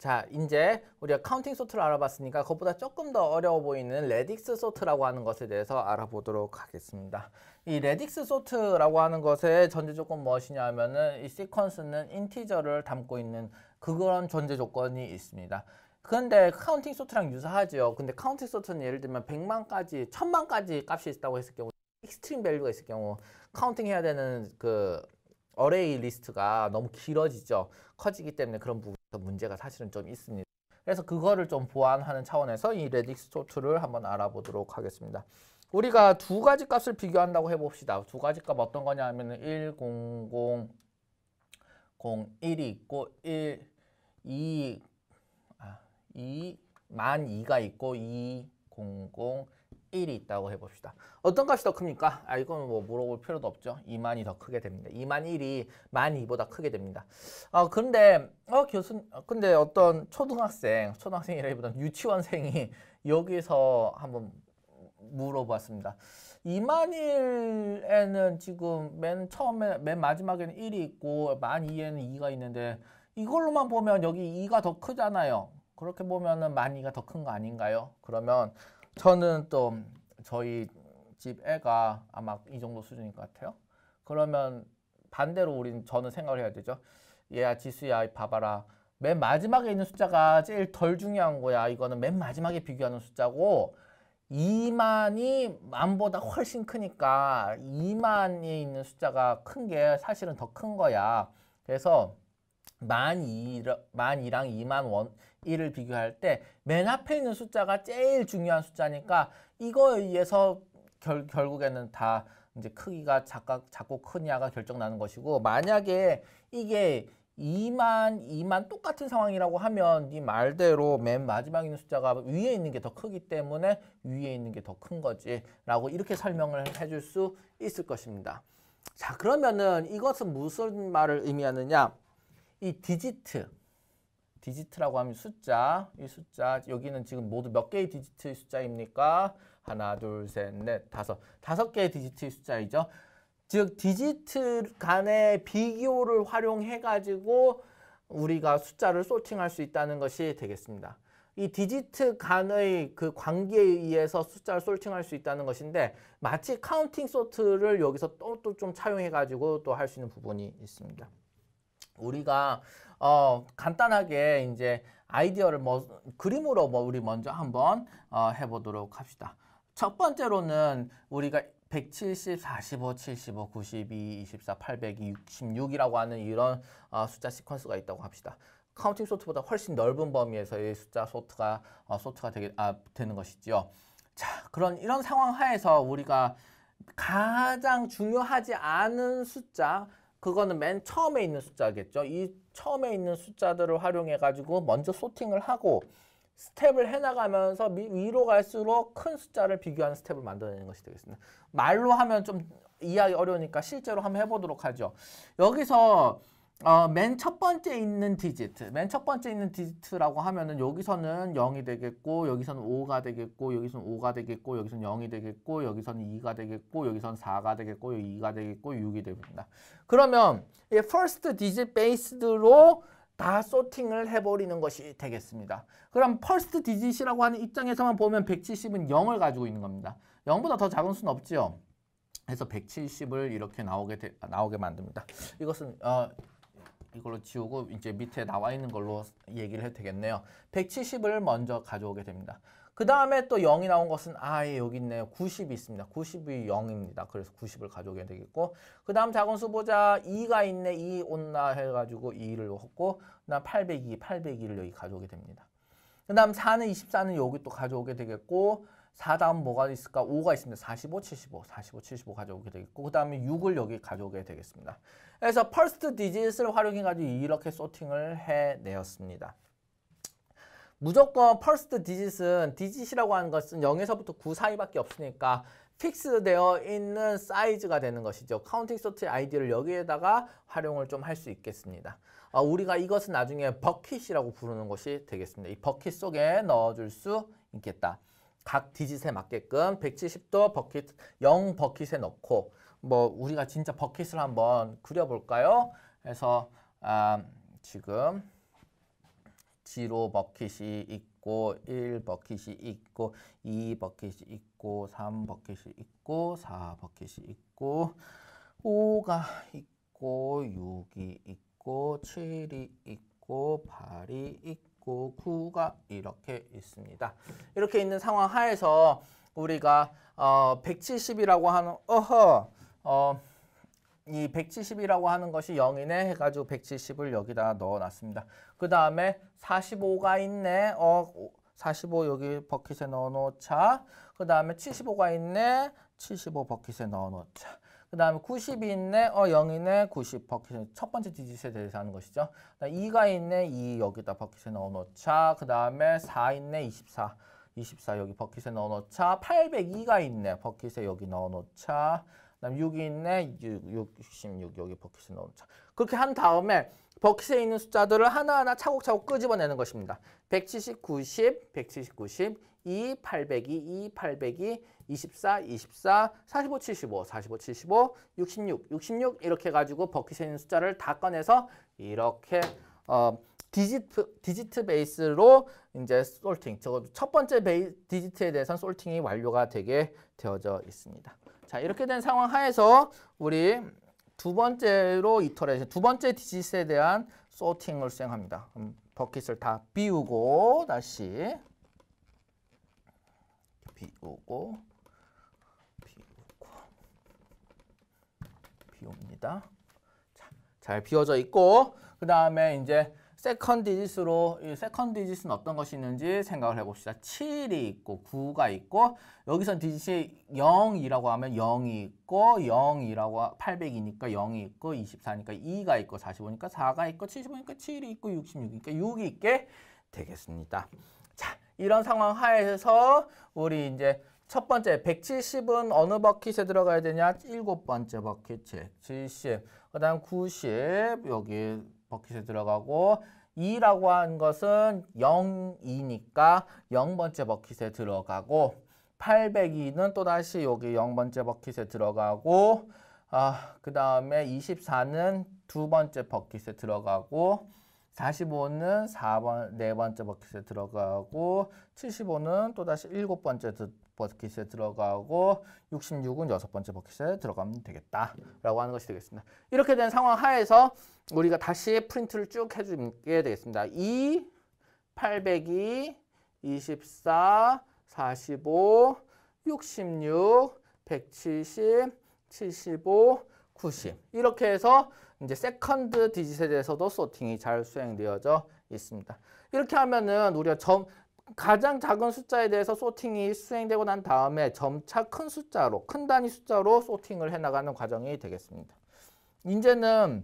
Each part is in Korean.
자 이제 우리가 카운팅 소트를 알아봤으니까 그것보다 조금 더 어려워 보이는 레딕스 소트라고 하는 것에 대해서 알아보도록 하겠습니다. 이 레딕스 소트라고 하는 것의 전제 조건 무엇이냐 하면은 이 시퀀스는 인티저를 담고 있는 그런 전제 조건이 있습니다. 그런데 카운팅 소트랑 유사하지요. 근데 카운팅 소트는 예를 들면 100만까지, 1000만까지 값이 있다고 했을 경우 익스트림 밸류가 있을 경우 카운팅 해야 되는 그 어레이 리스트가 너무 길어지죠. 커지기 때문에 그런 부분 문제가 사실은 좀 있습니다. 그래서 그거를 좀 보완하는 차원에서 이 레딕스 소트를 한번 알아보도록 하겠습니다. 우리가 두 가지 값을 비교한다고 해봅시다. 두 가지 값 어떤 거냐 하면 1, 0, 0, 0, 1이 있고 1, 2, 아, 2, 만 2가 있고 2, 0, 0, 1이 있다고 해봅시다. 어떤 것이더 큽니까? 아, 이건 뭐 물어볼 필요도 없죠. 2만이 더 크게 됩니다. 2만 1이 만 2보다 크게 됩니다. 어, 근데, 어, 교수, 어, 근데 어떤 초등학생, 초등학생이라기보다 유치원생이 여기서 한번 물어봤습니다. 2만 1에는 지금 맨 처음에, 맨 마지막에는 1이 있고, 만 2에는 2가 있는데, 이걸로만 보면 여기 2가 더 크잖아요. 그렇게 보면은 만 2가 더 큰 거 아닌가요? 그러면 저는 또 저희 집 애가 아마 이 정도 수준인 것 같아요. 그러면 반대로 우린 저는 생각을 해야 되죠. 얘야 지수야 봐봐라. 맨 마지막에 있는 숫자가 제일 덜 중요한 거야. 이거는 맨 마지막에 비교하는 숫자고 2만이 만보다 훨씬 크니까 2만이 있는 숫자가 큰 게 사실은 더 큰 거야. 그래서 만 2, 만 2랑 2만 원 1을 비교할 때 맨 앞에 있는 숫자가 제일 중요한 숫자니까 이거에 의해서 결, 결국에는 다 이제 크기가 작가, 작고 크냐가 결정나는 것이고 만약에 이게 2만, 2만 똑같은 상황이라고 하면 네 말대로 맨 마지막에 있는 숫자가 위에 있는 게 더 크기 때문에 위에 있는 게 더 큰 거지 라고 이렇게 설명을 해줄 수 있을 것입니다. 자 그러면은 이것은 무슨 말을 의미하느냐 이 디지트, 디지트라고 하면 숫자, 이 숫자 여기는 지금 모두 몇 개의 디지트의 숫자입니까? 하나, 둘, 셋, 넷, 다섯, 다섯 개의 디지트의 숫자이죠. 즉 디지트 간의 비교를 활용해 가지고 우리가 숫자를 소팅할 수 있다는 것이 되겠습니다. 이 디지트 간의 그 관계에 의해서 숫자를 솔팅할 수 있다는 것인데 마치 카운팅 소트를 여기서 또 또 좀 차용해 가지고 또 할 수 있는 부분이 있습니다. 우리가 어 간단하게 이제 아이디어를 뭐 그림으로 뭐 우리 먼저 한번 어 해보도록 합시다. 첫 번째로는 우리가 170, 45, 75, 92, 24, 866이라고 하는 이런 어, 숫자 시퀀스가 있다고 합시다. 카운팅 소트보다 훨씬 넓은 범위에서 이 숫자 소트가 어, 소트가 되게, 아, 되는 것이지요. 자, 그런 이런 상황 하에서 우리가 가장 중요하지 않은 숫자 그거는 맨 처음에 있는 숫자겠죠. 이 처음에 있는 숫자들을 활용해 가지고 먼저 소팅을 하고 스텝을 해나가면서 위로 갈수록 큰 숫자를 비교하는 스텝을 만들어내는 것이 되겠습니다. 말로 하면 좀 이해하기 어려우니까 실제로 한번 해보도록 하죠. 여기서 어, 맨 첫 번째 있는 디지트, 맨 첫 번째 있는 디지트라고 하면은 여기서는 0이 되겠고, 여기서는 5가 되겠고, 여기서는 5가 되겠고, 여기서는 0이 되겠고, 여기서는 2가 되겠고, 여기서는 4가 되겠고, 2가 되겠고, 6이 됩니다. 그러면 이 first digit based로 다 소팅을 해버리는 것이 되겠습니다. 그럼 first digit이라고 하는 입장에서만 보면 170은 0을 가지고 있는 겁니다. 0보다 더 작은 수는 없죠요 해서 170을 이렇게 나오게 되, 나오게 만듭니다. 이것은 어, 이걸로 지우고 이제 밑에 나와 있는 걸로 얘기를 해도 되겠네요. 170을 먼저 가져오게 됩니다. 그 다음에 또 0이 나온 것은 아예 여기 있네요. 90이 있습니다. 90이 0입니다. 그래서 90을 가져오게 되겠고 그 다음 작은 수보자 2가 있네. 2 온나 해가지고 2를 놓고 그 다음 802, 802를 여기 가져오게 됩니다. 그 다음 4는 24는 여기 또 가져오게 되겠고 4 다음 뭐가 있을까? 5가 있습니다. 45, 75, 45, 75 가져오게 되겠고 그 다음에 6을 여기 가져오게 되겠습니다. 그래서 퍼스트 디짓를 활용해 가지고 이렇게 소팅을 해내었습니다. 무조건 퍼스트 디짓은 디짓이라고 하는 것은 0에서부터 9 사이밖에 없으니까 픽스되어 있는 사이즈가 되는 것이죠. 카운팅 소트의 아이디를 여기에다가 활용을 좀 할 수 있겠습니다. 어, 우리가 이것은 나중에 버킷이라고 부르는 것이 되겠습니다. 이 버킷 속에 넣어줄 수 있겠다. 각 디짓에 맞게끔 170도 버킷 0 버킷에 넣고 뭐 우리가 진짜 버킷을 한번 그려볼까요? 해서 아, 지금 0 버킷이 있고 1 버킷이 있고 2 버킷이 있고 3 버킷이 있고 4 버킷이 있고 5가 있고 6이 있고 7이 있고 8이 있고 있고 구가 이렇게 있습니다. 이렇게 있는 상황 하에서 우리가 어 170이라고 하는 어허 어, 이 170이라고 하는 것이 0이네 해가지고 170을 여기다 넣어놨습니다. 그 다음에 45가 있네. 어, 45 여기 버킷에 넣어놓자. 그 다음에 75가 있네. 75 버킷에 넣어놓자. 그 다음에 90이 있네, 어 0이네, 90 버킷을 첫 번째 디지트에 대해서 하는 것이죠. 2가 있네, 2 여기다 버킷에 넣어놓자. 그 다음에 4 있네, 24. 24 여기 버킷에 넣어놓자. 802가 있네, 버킷에 여기 넣어놓자. 그 다음 6이 있네, 6, 66 여기 버킷에 넣어놓자. 그렇게 한 다음에 버킷에 있는 숫자들을 하나하나 차곡차곡 끄집어내는 것입니다. 170, 90, 170, 90, 2, 802, 2, 802, 24, 24, 45, 75, 45, 75, 66, 66 이렇게 가지고 버킷에 있는 숫자를 다 꺼내서 이렇게 어, 디지트, 디지트 베이스로 이제 솔팅, 적어첫 번째 베이, 디지트에 대해서는 솔팅이 완료가 되게 되어져 있습니다. 자, 이렇게 된 상황 하에서 우리 두 번째로 이터레이션, 두 번째 디지트에 대한 소팅을 수행합니다. 버킷을 다 비우고 다시 비우고 비옵니다. 자, 잘 비워져 있고 그 다음에 이제 세컨 디짓으로 이 세컨 디짓은 어떤 것이 있는지 생각을 해봅시다. 7이 있고 9가 있고 여기선 디짓이 0이라고 하면 0이 있고 0이라고 800이니까 0이 있고 24니까 2가 있고 45니까 4가 있고 75니까 7이 있고 66이니까 6이 있게 되겠습니다. 자 이런 상황 하에서 우리 이제 첫 번째 170은 어느 버킷에 들어가야 되냐? 일곱 번째 버킷에 70. 그다음 90 여기 버킷에 들어가고 2라고 한 것은 02니까 0번째 버킷에 들어가고 802는 또다시 여기 0번째 버킷에 들어가고 아, 그다음에 24는 두 번째 버킷에 들어가고 45는 4번, 네 번째 버킷에 들어가고 75는 또다시 일곱 번째 버킷에 들어가고 66은 여섯 번째 버킷에 들어가면 되겠다라고 하는 것이 되겠습니다. 이렇게 된 상황 하에서 우리가 다시 프린트를 쭉 해주게 되겠습니다. 2, 802, 24, 45, 66, 170, 75, 90 이렇게 해서 이제 세컨드 디지에 대해서도 소팅이 잘 수행되어져 있습니다. 이렇게 하면은 우리가 점 가장 작은 숫자에 대해서 소팅이 수행되고 난 다음에 점차 큰 숫자로, 큰 단위 숫자로 소팅을 해나가는 과정이 되겠습니다. 이제는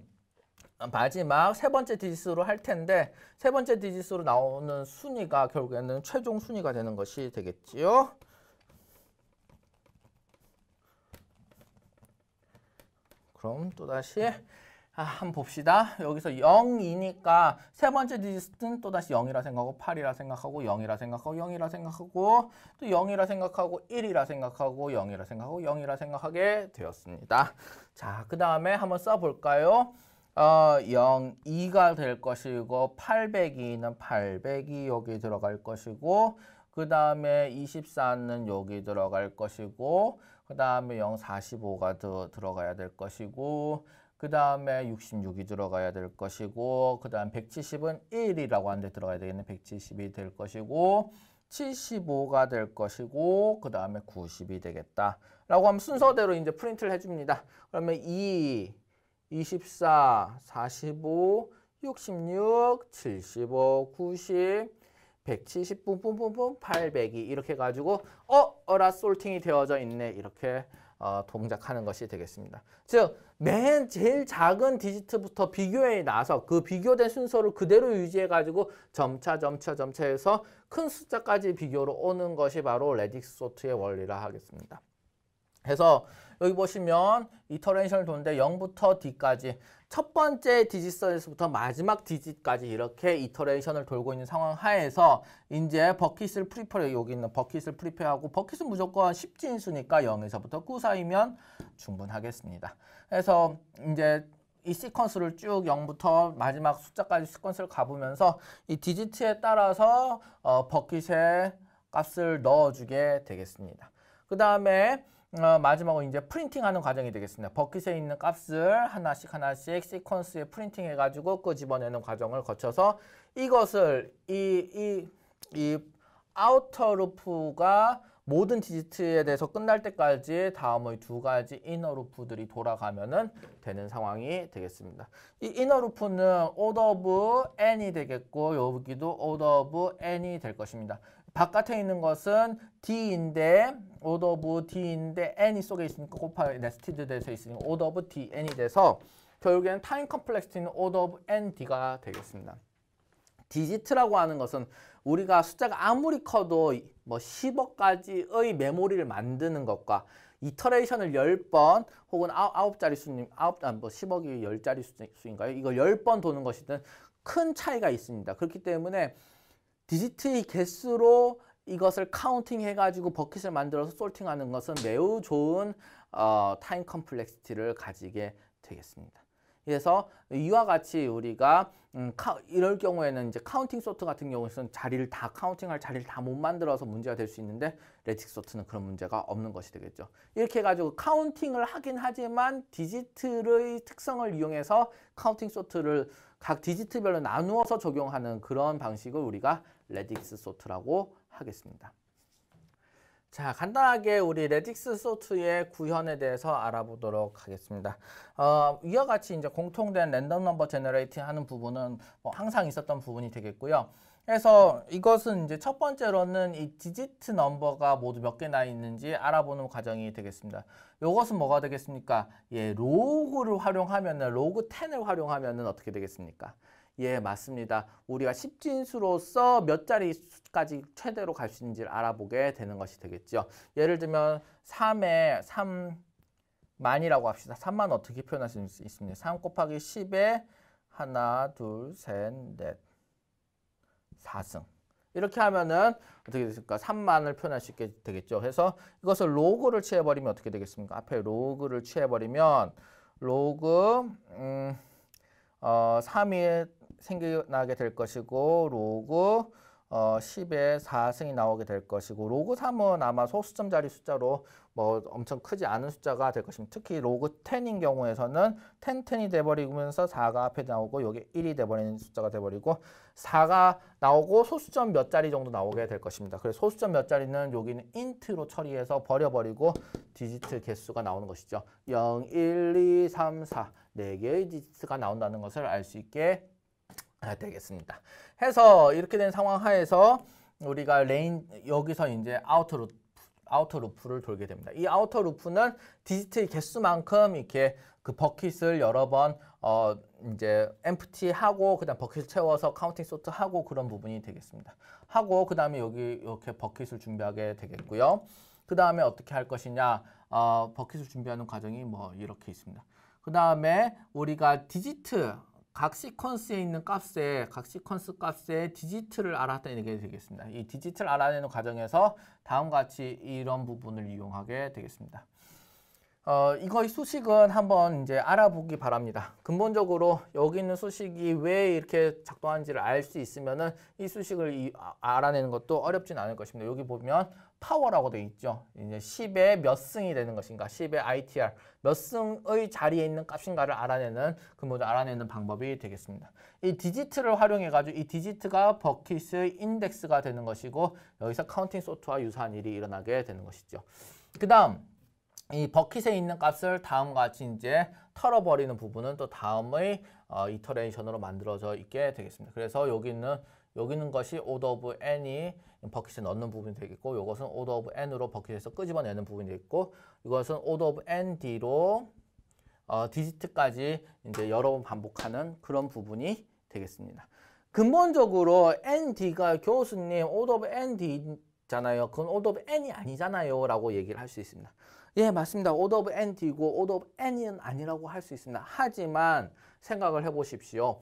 마지막 세 번째 디지스로 할 텐데 세 번째 디지스로 나오는 순위가 결국에는 최종 순위가 되는 것이 되겠지요. 그럼 또다시 아, 한번 봅시다. 여기서 0이니까 세 번째 디지트는 스 또다시 0이라 생각하고 8이라 생각하고 0이라 생각하고 0이라 생각하고 또 0이라 생각하고 1이라 생각하고 0이라 생각하고 0이라 생각하게 되었습니다. 자, 그 다음에 한번 써볼까요? 어, 0, 2가 될 것이고 802는 800이 여기 들어갈 것이고 그 다음에 24는 여기 들어갈 것이고 그 다음에 0, 45가 더 들어가야 될 것이고 그 다음에 66이 들어가야 될 것이고 그 다음 170은 1이라고 하는데 들어가야 되겠네. 170이 될 것이고 75가 될 것이고 그 다음에 90이 되겠다. 라고 하면 순서대로 이제 프린트를 해줍니다. 그러면 2, 24, 45, 66, 75, 90, 170, 뿜뿜뿜뿜, 800이 이렇게 가지고 어? 어라 솔팅이 되어져 있네. 이렇게 어, 동작하는 것이 되겠습니다. 즉, 맨 제일 작은 디지트부터 비교해 나서 그 비교된 순서를 그대로 유지해가지고 점차 점차 점차 해서 큰 숫자까지 비교로 오는 것이 바로 레딕스 소트의 원리라 하겠습니다. 그래서 여기 보시면 이터레이션을 돈데 0부터 D까지 첫 번째 디지선에서부터 마지막 디지까지 이렇게 이터레이션을 돌고 있는 상황 하에서 이제 버킷을 프리페어 여기 있는 버킷을 프리페어하고 버킷은 무조건 10진수니까 0에서부터 9 사이면 충분하겠습니다. 그래서 이제 이 시퀀스를 쭉 0부터 마지막 숫자까지 시퀀스를 가보면서 이 디지트에 따라서 어, 버킷에 값을 넣어주게 되겠습니다. 그 다음에 어, 마지막으로 이제 프린팅하는 과정이 되겠습니다. 버킷에 있는 값을 하나씩 하나씩 시퀀스에 프린팅해가지고 끄집어내는 과정을 거쳐서 이것을 이 이 이 아우터 루프가 모든 디지트에 대해서 끝날 때까지 다음의 두 가지 이너 루프들이 돌아가면은 되는 상황이 되겠습니다. 이 이너 루프는 order of n이 되겠고 여기도 order of n이 될 것입니다. 바깥에 있는 것은 D인데 오 d 브 D인데 N이 속에 있으니까 곱하기 네스티드 돼서 있으니 오 d 브 D, N이 돼서 결국에는 타임 컴플렉스티는 오 d 브 N, D가 되겠습니다. 디지트라고 하는 것은 우리가 숫자가 아무리 커도 뭐 10억까지의 메모리를 만드는 것과 이터레이션을 10번 혹은 9, 자리 수님 9, 아, 뭐 10억이 10자리 수인가요? 이거 10번 도는 것이든 큰 차이가 있습니다. 그렇기 때문에 디지트의 개수로 이것을 카운팅 해가지고 버킷을 만들어서 솔팅하는 것은 매우 좋은 어, 타임 컴플렉시티를 가지게 되겠습니다. 그래서 이와 같이 우리가 음, 카, 이럴 경우에는 이제 카운팅 소트 같은 경우는 에 자리를 다 카운팅할 자리를 다 못 만들어서 문제가 될 수 있는데 레틱 소트는 그런 문제가 없는 것이 되겠죠. 이렇게 해가지고 카운팅을 하긴 하지만 디지트의 특성을 이용해서 카운팅 소트를 각 디지트별로 나누어서 적용하는 그런 방식을 우리가 레딕스 소트라고 하겠습니다. 자 간단하게 우리 레딕스 소트의 구현에 대해서 알아보도록 하겠습니다. 어, 이와 같이 이제 공통된 랜덤 넘버 제너레이팅 하는 부분은 뭐 항상 있었던 부분이 되겠고요. 그래서 이것은 이제 첫 번째로는 이 디지트 넘버가 모두 몇 개나 있는지 알아보는 과정이 되겠습니다. 이것은 뭐가 되겠습니까? 예, 로그를 활용하면은 로그 10을 활용하면은 어떻게 되겠습니까? 예, 맞습니다. 우리가 1 0진수로서몇 자리까지 최대로 갈 수 있는지를 알아보게 되는 것이 되겠죠. 예를 들면 3에 3만이라고 합시다. 3만 어떻게 표현할 수 있습니까? 3 곱하기 10에 하나, 둘, 셋, 넷. 4승. 이렇게 하면은 어떻게 되니까 3만을 표현할 수 있게 되겠죠. 그래서 이것을 로그를 취해버리면 어떻게 되겠습니까? 앞에 로그를 취해버리면 로그 음, 어, 3이 생겨나게 될 것이고 로그 어, 10에 4승이 나오게 될 것이고 로그 3은 아마 소수점 자리 숫자로 뭐 엄청 크지 않은 숫자가 될 것입니다. 특히 로그 10인 경우에서는 10, 10이 돼버리면서 4가 앞에 나오고 여기 1이 돼버리는 숫자가 돼버리고 4가 나오고 소수점 몇 자리 정도 나오게 될 것입니다. 그래서 소수점 몇 자리는 여기는 인트로 처리해서 버려버리고 디지트 개수가 나오는 것이죠. 0, 1, 2, 3, 4 4개의 디지트가 나온다는 것을 알 수 있게 아, 되겠습니다. 해서 이렇게 된 상황 하에서 우리가 레인 여기서 이제 아우터 로 아우터 루프를 돌게 됩니다. 이 아우터 루프는 디지트 개수만큼 이렇게 그 버킷을 여러 번 어, 이제 엠프티 하고 그다음 버킷을 채워서 카운팅 소트 하고 그런 부분이 되겠습니다. 하고 그다음에 여기 이렇게 버킷을 준비하게 되겠고요. 그다음에 어떻게 할 것이냐? 어, 버킷을 준비하는 과정이 뭐 이렇게 있습니다. 그다음에 우리가 디지트 각 시퀀스에 있는 값에 각 시퀀스 값에 디지트를 알아냈게 되겠습니다. 이 디지트를 알아내는 과정에서 다음 같이 이런 부분을 이용하게 되겠습니다. 어, 이거의 수식은 한번 이제 알아보기 바랍니다. 근본적으로 여기 있는 수식이 왜 이렇게 작동하는지를 알 수 있으면은 이 수식을 이, 아, 알아내는 것도 어렵진 않을 것입니다. 여기 보면 파워라고 되어 있죠. 이제 10의 몇 승이 되는 것인가, 10의 ITR, 몇 승의 자리에 있는 값인가를 알아내는 근본적으로 알아내는 방법이 되겠습니다. 이 디지트를 활용해가지고 이 디지트가 버킷의 인덱스가 되는 것이고 여기서 카운팅 소트와 유사한 일이 일어나게 되는 것이죠. 그 다음 이 버킷에 있는 값을 다음과 같이 이제 털어버리는 부분은 또 다음의 어, 이터레이션으로 만들어져 있게 되겠습니다. 그래서 여기 있는 여기 있는 것이 order of n이 버킷에 넣는 부분이 되겠고 이것은 order of n으로 버킷에서 끄집어내는 부분이 되겠고 이것은 order of n d로 어, 디지트까지 이제 여러 번 반복하는 그런 부분이 되겠습니다. 근본적으로 n d가 교수님 order of n d잖아요. 그건 order of n이 아니잖아요. 라고 얘기를 할 수 있습니다. 예, 맞습니다. order of n이고 order of n은 아니라고 할 수 있습니다. 하지만 생각을 해보십시오.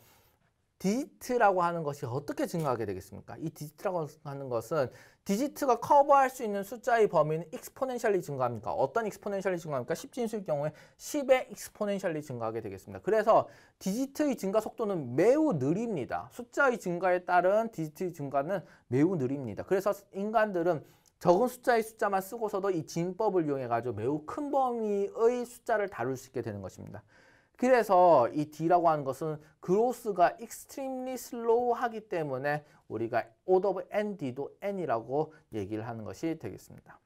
디지트라고 하는 것이 어떻게 증가하게 되겠습니까? 이 디지트라고 하는 것은 디지트가 커버할 수 있는 숫자의 범위는 익스포넨셜리 증가합니까? 어떤 익스포넨셜리 증가합니까? 10진수일 경우에 10의 익스포넨셜리 증가하게 되겠습니다. 그래서 디지트의 증가 속도는 매우 느립니다. 숫자의 증가에 따른 디지트의 증가는 매우 느립니다. 그래서 인간들은 적은 숫자의 숫자만 쓰고서도 이 진법을 이용해 가지고 매우 큰 범위의 숫자를 다룰 수 있게 되는 것입니다. 그래서 이 D라고 하는 것은 그로스가 extremely slow하기 때문에 우리가 o 더 d e ND도 N이라고 얘기를 하는 것이 되겠습니다.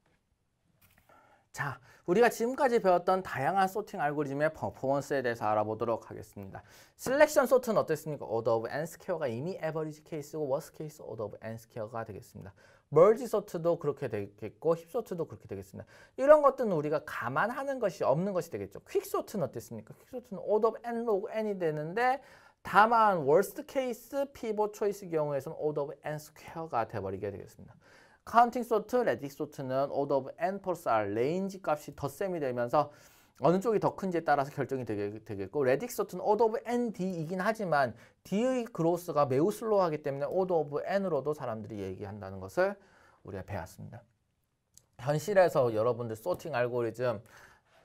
자, 우리가 지금까지 배웠던 다양한 소팅 알고리즘의 퍼포먼스에 대해서 알아보도록 하겠습니다. 셀렉션 소트는 어땠습니까? o 더 d e n 스퀘어가 이미 average 케이스고 worst case o r d n 스퀘어가 되겠습니다. 멀지 서트도 그렇게 되겠고 힙 서트도 그렇게 되겠습니다. 이런 것들은 우리가 감안하는 것이 없는 것이 되겠죠. 퀵 서트는 어땠습니까? 퀵 서트는 오더 n 로그 n이 되는데 다만 월스트 케이스 피벗 초이스 경우에서는 오더 n 스퀘어가 돼버리게 되겠습니다. 카운팅 소트, 레딕 소트는 오더 n 플러스 r 레인지 값이 덧셈이 되면서 어느 쪽이 더 큰지에 따라서 결정이 되겠고 레딕스토트는 오더 오브 r o n d이긴 하지만 d의 그로스가 매우 슬로우하기 때문에 오더 오브 r n으로도 사람들이 얘기한다는 것을 우리가 배웠습니다. 현실에서 여러분들 소팅 알고리즘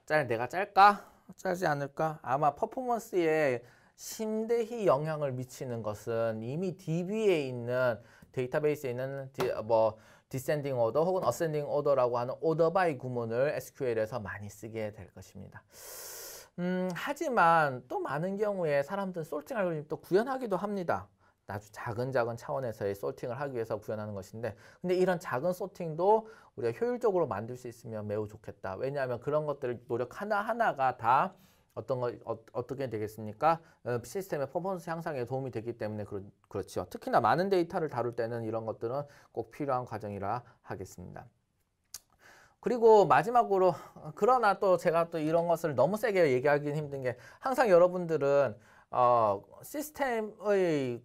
짤 내가 짤까? 짜지 않을까? 아마 퍼포먼스에 심대히 영향을 미치는 것은 이미 DB에 있는 데이터베이스에 있는 뭐 디센딩 오더 혹은 어센딩 오더라고 하는 오더 바이 구문을 SQL에서 많이 쓰게 될 것입니다. 음, 하지만 또 많은 경우에 사람들은 솔팅 알고리즘도 구현하기도 합니다. 아주 작은 작은 차원에서의 소팅을 하기 위해서 구현하는 것인데 근데 이런 작은 소팅도 우리가 효율적으로 만들 수 있으면 매우 좋겠다. 왜냐하면 그런 것들을 노력 하나하나가 다 어떤 거 어, 떻게 되겠습니까? 어, 시스템의 퍼포먼스 향상에 도움이 되기 때문에 그렇, 그렇죠. 특히나 많은 데이터를 다룰 때는 이런 것들은 꼭 필요한 과정이라 하겠습니다. 그리고 마지막으로 그러나 또 제가 또 이런 것을 너무 세게 얘기하기는 힘든 게 항상 여러분들은 어, 시스템의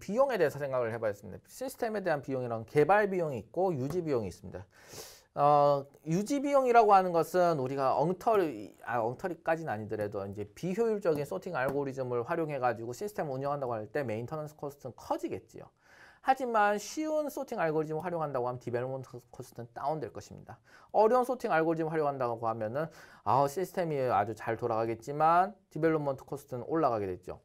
비용에 대해서 생각을 해봐야겠습니다. 시스템에 대한 비용이란 개발 비용이 있고 유지 비용이 있습니다. 어, 유지 비용이라고 하는 것은 우리가 엉터리 아 엉터리까지는 아니더라도 이제 비효율적인 소팅 알고리즘을 활용해 가지고 시스템 운영한다고 할 때 메인터넌스 코스트는 커지겠지요. 하지만 쉬운 소팅 알고리즘을 활용한다고 하면 디벨롭먼트 코스트는 다운될 것입니다. 어려운 소팅 알고리즘을 활용한다고 하면은 아 시스템이 아주 잘 돌아가겠지만 디벨롭먼트 코스트는 올라가게 됐죠.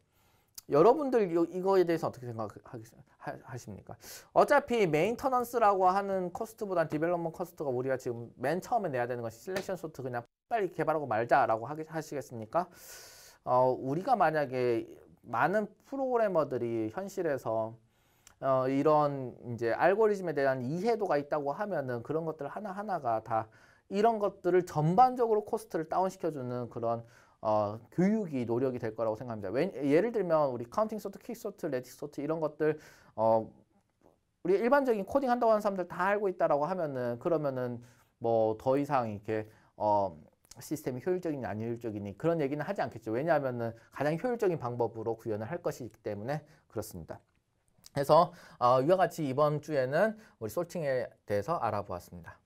여러분들 이거에 대해서 어떻게 생각하십니까? 어차피 메인터넌스라고 하는 코스트보단 디벨롭먼 코스트가 우리가 지금 맨 처음에 내야 되는 것이 실렉션 소트 그냥 빨리 개발하고 말자라고 하시겠습니까? 어, 우리가 만약에 많은 프로그래머들이 현실에서 어, 이런 이제 알고리즘에 대한 이해도가 있다고 하면은 그런 것들 하나하나가 다 이런 것들을 전반적으로 코스트를 다운시켜주는 그런 어, 교육이 노력이 될 거라고 생각합니다. 왜, 예를 들면 우리 카운팅 소트, 킥 소트, 레틱 소트 이런 것들 어, 우리 일반적인 코딩 한다고 하는 사람들 다 알고 있다라고 하면은 그러면은 뭐 더 이상 이렇게 어, 시스템이 효율적이냐 안 효율적이니 그런 얘기는 하지 않겠죠. 왜냐하면은 가장 효율적인 방법으로 구현을 할 것이기 때문에 그렇습니다. 그래서 어, 이와 같이 이번 주에는 우리 솔팅에 대해서 알아보았습니다.